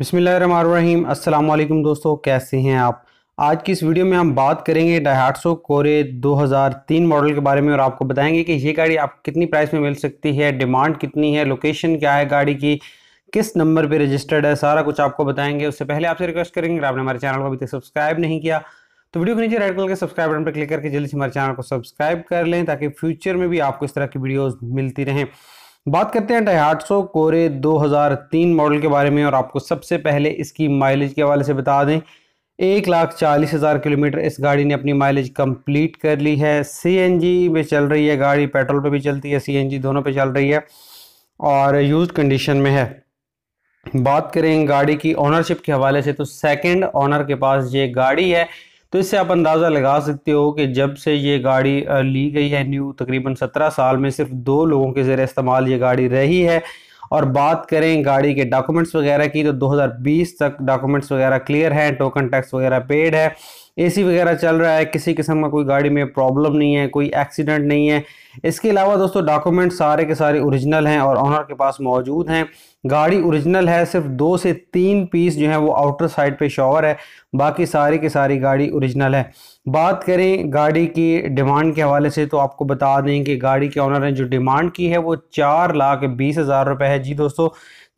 बिसमीम अल्लाम दोस्तों कैसे हैं आप आज की इस वीडियो में हम बात करेंगे डाहाटसो कोरे 2003 मॉडल के बारे में और आपको बताएंगे कि ये गाड़ी आप कितनी प्राइस में मिल सकती है डिमांड कितनी है लोकेशन क्या है गाड़ी की किस नंबर पे रजिस्टर्ड है सारा कुछ आपको बताएंगे उससे पहले आपसे रिक्वेस्ट करेंगे अगर आपने हमारे चैनल को अभी तक सब्सक्राइब नहीं किया तो वीडियो के नीचे रेड कलर के सब्सक्राइब बटन पर क्लिक करके जल्दी से हमारे चैनल को सब्सक्राइब कर लें ताकि फ्यूचर में भी आपको इस तरह की वीडियोज़ मिलती रहें बात करते हैं ढाई कोरे 2003 मॉडल के बारे में और आपको सबसे पहले इसकी माइलेज के हवाले से बता दें एक लाख चालीस हज़ार किलोमीटर इस गाड़ी ने अपनी माइलेज कंप्लीट कर ली है सीएनजी पे चल रही है गाड़ी पेट्रोल पे भी चलती है सीएनजी दोनों पे चल रही है और यूज कंडीशन में है बात करें गाड़ी की ओनरशिप के हवाले से तो सेकंड ओनर के पास ये गाड़ी है तो इससे आप अंदाज़ा लगा सकते हो कि जब से ये गाड़ी ली गई है न्यू तकरीबन सत्रह साल में सिर्फ दो लोगों के ज़र इस्तेमाल ये गाड़ी रही है और बात करें गाड़ी के डॉक्यूमेंट्स वगैरह की तो 2020 तक डॉक्यूमेंट्स वगैरह क्लियर हैं टोकन टैक्स वगैरह पेड है एसी वगैरह चल रहा है किसी किस्म का कोई गाड़ी में प्रॉब्लम नहीं है कोई एक्सीडेंट नहीं है इसके अलावा दोस्तों डॉक्यूमेंट सारे के सारे ओरिजिनल हैं और ऑनर के पास मौजूद हैं गाड़ी ओरिजिनल है सिर्फ दो से तीन पीस जो है वो आउटर साइड पे शॉवर है बाकी सारी की सारी गाड़ी ओरिजिनल है बात करें गाड़ी की डिमांड के हवाले से तो आपको बता दें कि गाड़ी के ऑनर ने जो डिमांड की है वो चार लाख बीस हज़ार रुपये है जी दोस्तों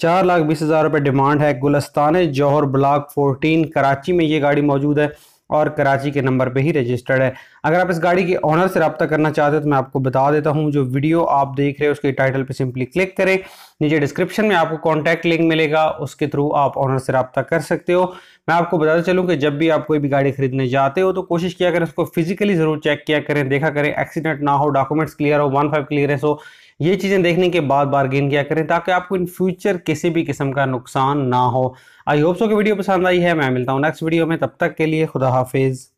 चार लाख बीस हज़ार रुपये डिमांड है गुलस्तान जौहर ब्लाक फोर्टीन कराची में ये गाड़ी मौजूद है और कराची के नंबर पे ही रजिस्टर्ड है अगर आप इस गाड़ी के ऑनर से रब्ता करना चाहते हो तो मैं आपको बता देता हूँ जो वीडियो आप देख रहे हो उसके टाइटल पे सिंपली क्लिक करें नीचे डिस्क्रिप्शन में आपको कॉन्टैक्ट लिंक मिलेगा उसके थ्रू आप ऑनर से रब्ता कर सकते हो मैं आपको बताते चलूँ कि जब भी आप कोई भी गाड़ी खरीदने जाते हो तो कोशिश किया करें उसको फिजिकली ज़रूर चेक किया करें देखा करें एक्सीडेंट ना हो डॉक्यूमेंट्स क्लियर हो वन फाइव क्लियरेंस हो ये चीज़ें देखने के बाद बारगेन किया करें ताकि आपको इन फ्यूचर किसी भी किस्म का नुकसान ना हो आई होप सो कि वीडियो पसंद आई है मैं मिलता हूँ नेक्स्ट वीडियो में तब तक के लिए खुदा हाफिज़